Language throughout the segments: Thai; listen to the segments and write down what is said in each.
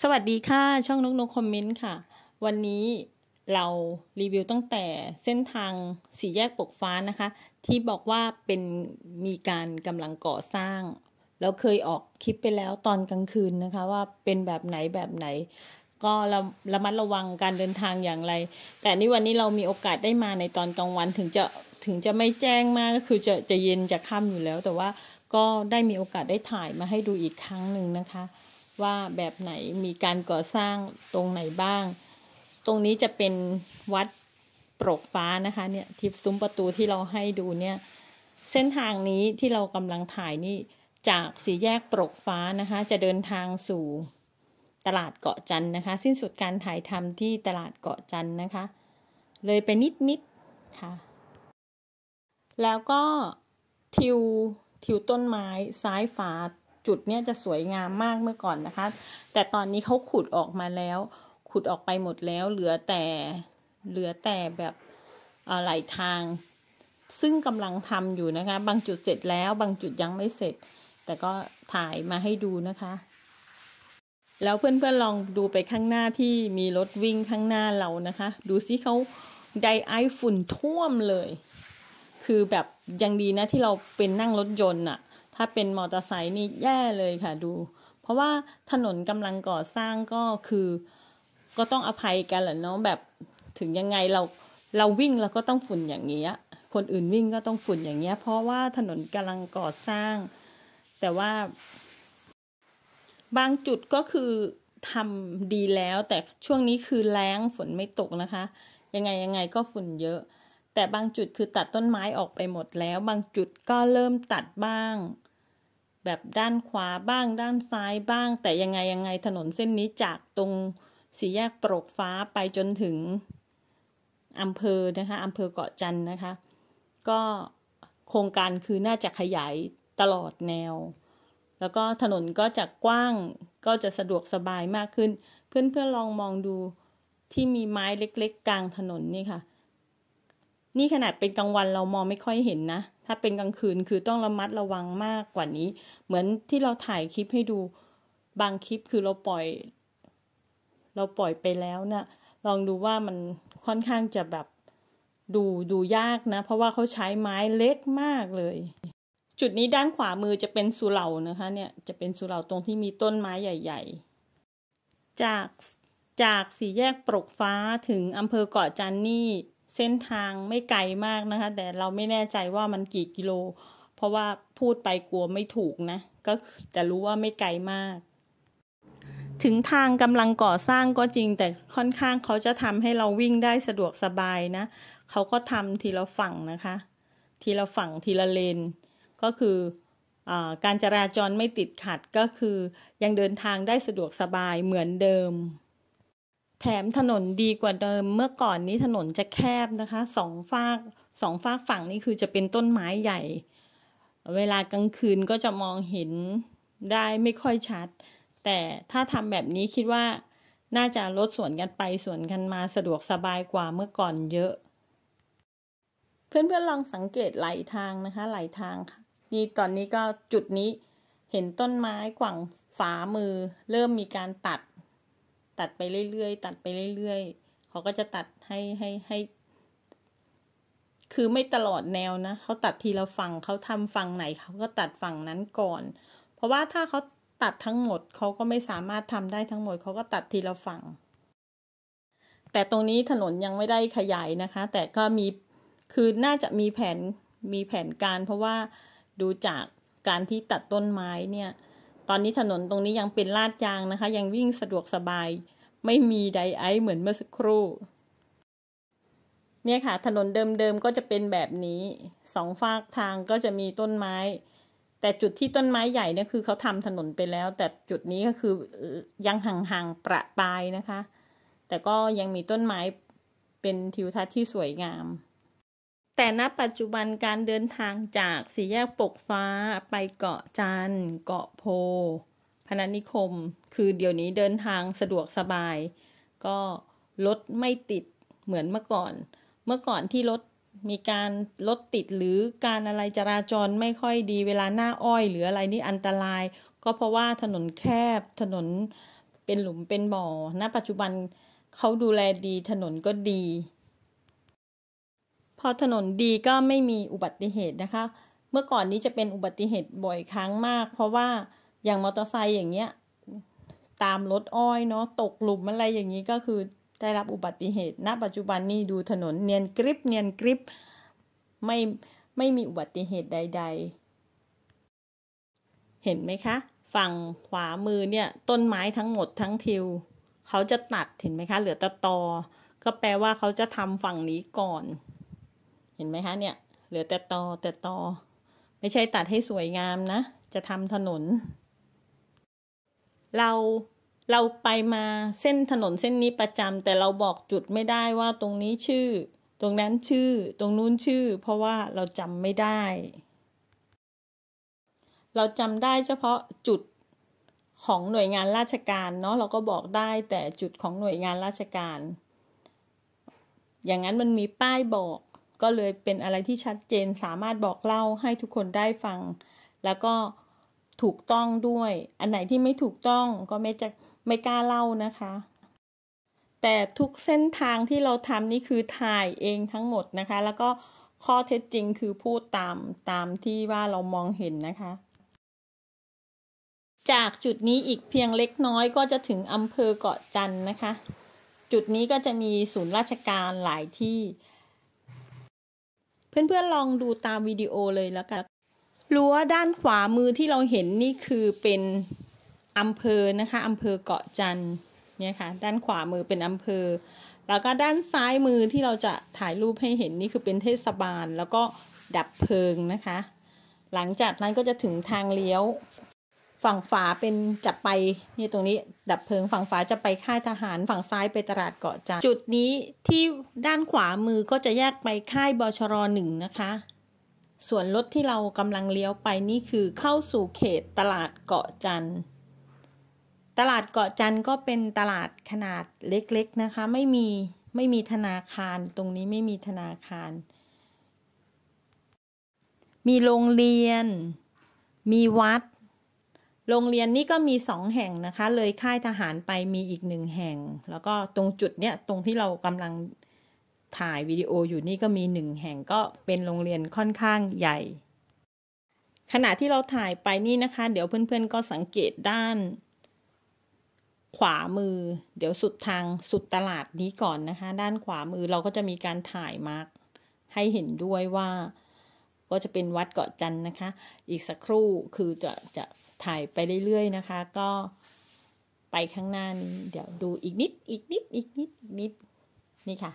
สวัสดีค่ะ ช่องนกนกคอมเมนต์ค่ะ วันนี้เรารีวิวตั้งแต่เส้นทางสีแยกปกฟ้านะคะ ที่บอกว่าเป็นมีการกำลังก่อสร้างแล้วเคยออกคลิปไปแล้วตอนกลางคืนนะคะ ว่าเป็นแบบไหนแบบไหน ก็ระระมัดระวังการเดินทางอย่างไร แต่นี่วันนี้เรามีโอกาสได้มาในตอนกลางวันถึงจะถึงจะไม่แจ้งมากก็คือจะจะเย็นจะค่ำอยู่แล้ว แต่ว่าก็ได้มีโอกาสได้ถ่ายมาให้ดูอีกครั้งหนึ่งนะคะว่าแบบไหนมีการก่อสร้างตรงไหนบ้าง ตรงนี้จะเป็นวัดโปรกฟ้านะคะเนี่ยทิ่ซุ้มประตูที่เราให้ดูเนี่ย เส้นทางนี้ที่เรากำลังถ่ายนี่จากสี่แยกโปรกฟ้านะคะ จะเดินทางสู่ตลาดเกาะจันนะคะ สิ้นสุดการถ่ายทำที่ตลาดเกาะจันนะคะ เลยไปนิดนิดค่ะ แล้วก็ทิวทิวต้นไม้ซ้ายฝาจุดเนี้ยจะสวยงามมากเมื่อก่อนนะคะ แต่ตอนนี้เขาขุดออกมาแล้ว ขุดออกไปหมดแล้วเหลือแต่เหลือแต่แบบไหลาทาง ซึ่งกำลังทำอยู่นะคะ บางจุดเสร็จแล้วบางจุดยังไม่เสร็จ แต่ก็ถ่ายมาให้ดูนะคะ แล้วเพื่อนๆลองดูไปข้างหน้าที่มีรถวิ่งข้างหน้าเรานะคะ ดูซิเขาไดไอฝุ่นท่วมเลย คือแบบยังดีนะที่เราเป็นนั่งรถยนต์อะถ้าเป็นมอเตอร์ไซค์นี่แย่เลยค่ะดู เพราะว่าถนนกำลังก่อสร้างก็คือก็ต้องอภัยกันแหละเนาะแบบถึงยังไงเราเราวิ่งเราก็ต้องฝุ่นอย่างเงี้ยคนอื่นวิ่งก็ต้องฝุ่นอย่างเงี้ยเพราะว่าถนนกำลังก่อสร้าง แต่ว่า บางจุดก็คือทำดีแล้วแต่ช่วงนี้คือแรงฝนไม่ตกนะคะ ยังไงยังไงก็ฝุ่นเยอะแต่บางจุดคือตัดต้นไม้ออกไปหมดแล้ว บางจุดก็เริ่มตัดบ้าง แบบด้านขวาบ้าง ด้านซ้ายบ้าง แต่ยังไง ยังไงถนนเส้นนี้จากตรง สี่แยกโปรกฟ้าไปจนถึงอำเภอนะคะอำเภอเกาะจันนะคะ ก็โครงการคือน่าจะขยายตลอดแนว แล้วก็ถนนก็จะกว้างก็จะสะดวกสบายมากขึ้น เพื่อนๆลองมองดูที่มีไม้เล็กๆ กลางถนนนี่ค่ะนี่ขนาดเป็นกลางวันเรามองไม่ค่อยเห็นนะ ถ้าเป็นกลางคืนคือต้องระมัดระวังมากกว่านี้ เหมือนที่เราถ่ายคลิปให้ดูบางคลิปคือเราปล่อย เราปล่อยไปแล้วนะ่ะลองดูว่ามันค่อนข้างจะแบบดูดูยากนะ เพราะว่าเขาใช้ไม้เล็กมากเลย จุดนี้ด้านขวามือจะเป็นสุเหร่านะคะ เนี่ยจะเป็นสุเหร่าตรงที่มีต้นไม้ใหญ่ ๆ จากจากสี่แยกปรกฟ้าถึงอำเภอเกาะจันนี่เส้นทางไม่ไกลมากนะคะ แต่เราไม่แน่ใจว่ามันกี่กิโล เพราะว่าพูดไปกลัวไม่ถูกนะ ก็จะรู้ว่าไม่ไกลมาก ถึงทางกำลังก่อสร้างก็จริงแต่ค่อนข้างเขาจะทำให้เราวิ่งได้สะดวกสบายนะเขาก็ทำทีละฝั่งนะคะ ทีละฝั่งทีละเลน ก็คืออการจราจรไม่ติดขัดก็คือยังเดินทางได้สะดวกสบายเหมือนเดิมแถมถนนดีกว่าเดิม เมื่อก่อนนี้ถนนจะแคบนะคะ สองฝากสองฝากฝั่งนี่คือจะเป็นต้นไม้ใหญ่ เวลากลางคืนก็จะมองเห็นได้ไม่ค่อยชัด แต่ถ้าทำแบบนี้คิดว่า น่าจะลดสวนกันไปสวนกันมาสะดวกสบายกว่าเมื่อก่อนเยอะ เพื่อนๆลองสังเกตไหลทางนะคะไหลทางค่ะนี่ตอนนี้ก็จุดนี้เห็นต้นไม้กว่างฝามือเริ่มมีการตัดตัดไปเรื่อยๆ ตัดไปเรื่อยๆเขาก็จะตัดให้ให้ให้ คือไม่ตลอดแนวนะเขาตัดทีละฝั่งเขาทำฝั่งไหนเขาก็ตัดฝั่งนั้นก่อน เพราะว่าถ้าเขาตัดทั้งหมดเขาก็ไม่สามารถทำได้ทั้งหมด เขาก็ตัดทีละฝั่ง แต่ตรงนี้ถนนยังไม่ได้ขยายนะคะ แต่ก็มี คือน่าจะมีแผนมีแผนการเพราะว่าดูจากการที่ตัดต้นไม้เนี่ยอนนี้ถนนตรงนี้ยังเป็นลาดยางนะคะ ยังวิ่งสะดวกสบาย ไม่มีไดไอเหมือนเมื่อสักครู่เนี่ยค่ะถนนเดิมๆก็จะเป็นแบบนี้สองฝากทางก็จะมีต้นไม้ แต่จุดที่ต้นไม้ใหญ่เนี่ยคือเขาทำถนนไปแล้ว แต่จุดนี้ก็คือยังห่างๆประปายนะคะแต่ก็ยังมีต้นไม้เป็นทิวทัศน์ที่สวยงามแต่ณปัจจุบันการเดินทางจากสี่แยกปกฟ้าไปเกาะจันเกาะโพ พนันิคมคือเดี๋ยวนี้เดินทางสะดวกสบาย ก็รถไม่ติดเหมือนเมื่อก่อน เมื่อก่อนที่รถมีการรถติดหรือการอะไรจราจรไม่ค่อยดีเวลาหน้าอ้อย หรืออะไรนี่อันตราย ก็เพราะว่าถนนแคบถนนเป็นหลุมเป็นบ่อ ณ ปัจจุบันเขาดูแลดีถนนก็ดีพอถนนดีก็ไม่มีอุบัติเหตุนะคะ เมื่อก่อนนี้จะเป็นอุบัติเหตุบ่อยครั้งมาก เพราะว่าอย่างมอเตอร์ไซค์อย่างเงี้ย ตามรถอ้อยเนาะตกหลุมอะไรอย่างนี้ก็คือ ได้รับอุบัติเหตุณนะปัจจุบันนี่ดูถนน เนียนกริบเนียนกริบไม่ไม่มีอุบัติเหตุใด ๆ เห็นไหมคะ ฝั่งขวามือเนี่ยต้นไม้ทั้งหมดทั้งทิวเขาจะตัดเห็นไหมคะ เหลือตะตอก็แปลว่าเขาจะทำฝั่งนี้ก่อนห็นไหมคะเนี่ย เหลือแต่ตอแต่ตอไม่ใช่ตัดให้สวยงามนะ จะทำถนน เรา เราไปมาเส้นถนนเส้นนี้ประจำ แต่เราบอกจุดไม่ได้ว่าตรงนี้ชื่อ ตรงนั้นชื่อ ตรงนู้นชื่อ เพราะว่าเราจำไม่ได้ เราจำได้เฉพาะจุดของหน่วยงานราชการเนาะ เราก็บอกได้แต่จุดของหน่วยงานราชการ อย่างนั้นมันมีป้ายบอกก็เลยเป็นอะไรที่ชัดเจนสามารถบอกเล่าให้ทุกคนได้ฟัง แล้วก็ถูกต้องด้วย อันไหนที่ไม่ถูกต้องก็ไม่จะไม่กล้าเล่านะคะ แต่ทุกเส้นทางที่เราทำนี่คือถ่ายเองทั้งหมดนะคะ แล้วก็ข้อเท็จจริงคือพูดตามตามที่ว่าเรามองเห็นนะคะ จากจุดนี้อีกเพียงเล็กน้อยก็จะถึงอำเภอเกาะจันนะคะ จุดนี้ก็จะมีศูนย์ราชการหลายที่เพื่อนๆ ลองดูตามวิดีโอเลยแล้วกันรั้วด้านขวามือที่เราเห็นนี่คือเป็นอำเภอ นะคะอำเภอเกาะจัน เนี่ยค่ะ ด้านขวามือเป็นอำเภอ แล้วก็ด้านซ้ายมือที่เราจะถ่ายรูปให้เห็นนี่คือเป็นเทศบาล แล้วก็ดับเพลิงนะคะ หลังจากนั้นก็จะถึงทางเลี้ยวฝั่งฝาเป็นจะไปนี่ตรงนี้ดับเพลิงฝั่งฝาจะไปค่ายทหารฝั่งซ้ายไปตลาดเกาะจันจุดนี้ที่ด้านขวามือก็จะแยกไปค่ายบชรหนึ่งนะคะ ส่วนรถที่เรากำลังเลี้ยวไปนี่คือเข้าสู่เขตตลาดเกาะจันตลาดเกาะจันก็เป็นตลาดขนาดเล็ก ๆนะคะ ไม่มีไม่มีธนาคารตรงนี้ไม่มีธนาคาร มีโรงเรียนมีวัดโรงเรียนนี่ก็มีสองแห่งนะคะ เลยค่ายทหารไปมีอีกหนึ่งแห่ง แล้วก็ตรงจุดเนี้ยตรงที่เรากำลังถ่ายวิดีโออยู่นี่ก็มีหนึ่งแห่งก็เป็นโรงเรียนค่อนข้างใหญ่ ขณะที่เราถ่ายไปนี่นะคะ เดี๋ยวเพื่อนๆ ก็สังเกตด้าน ขวามือ เดี๋ยวสุดทางสุดตลาดนี้ก่อนนะคะ ด้านขวามือเราก็จะมีการถ่ายมาร์กให้เห็นด้วยว่าก็จะเป็นวัดเกาะจันนะคะ อีกสักครู่คือจะจะถ่ายไปเรื่อยๆนะคะ ก็ไปข้างหน้านี้เดี๋ยวดูอีกนิด อีกนิดอีกนิดนิดนี่ค่ะ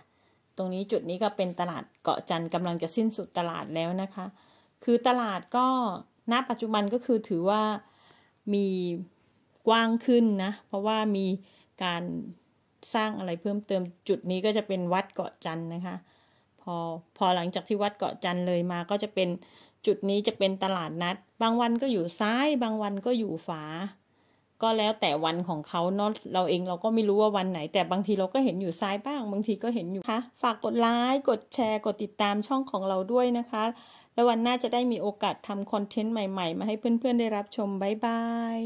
ตรงนี้จุดนี้ก็เป็นตลาดเกาะจันกำลังจะสิ้นสุดตลาดแล้วนะคะ คือตลาดก็ณปัจจุบันก็คือถือว่ามีกว้างขึ้นนะเพราะว่ามีการสร้างอะไรเพิ่มเติมจุดนี้ก็จะเป็นวัดเกาะจันนะคะอพอหลังจากที่วัดเกาะจันเลยมาก็จะเป็นจุดนี้จะเป็นตลาดนัด บางวันก็อยู่ซ้าย บางวันก็อยู่ฝา ก็แล้วแต่วันของเขาเนาะเราเองเราก็ไม่รู้ว่าวันไหน แต่บางทีเราก็เห็นอยู่ซ้ายบ้าง บางทีก็เห็นอยู่คะฝากกดไลค์กดแชร์กดติดตามช่องของเราด้วยนะคะ แล้ววันหน้าจะได้มีโอกาสทำคอนเทนต์ใหม่ๆมาให้เพื่อนๆได้รับชมบ๊ายบาย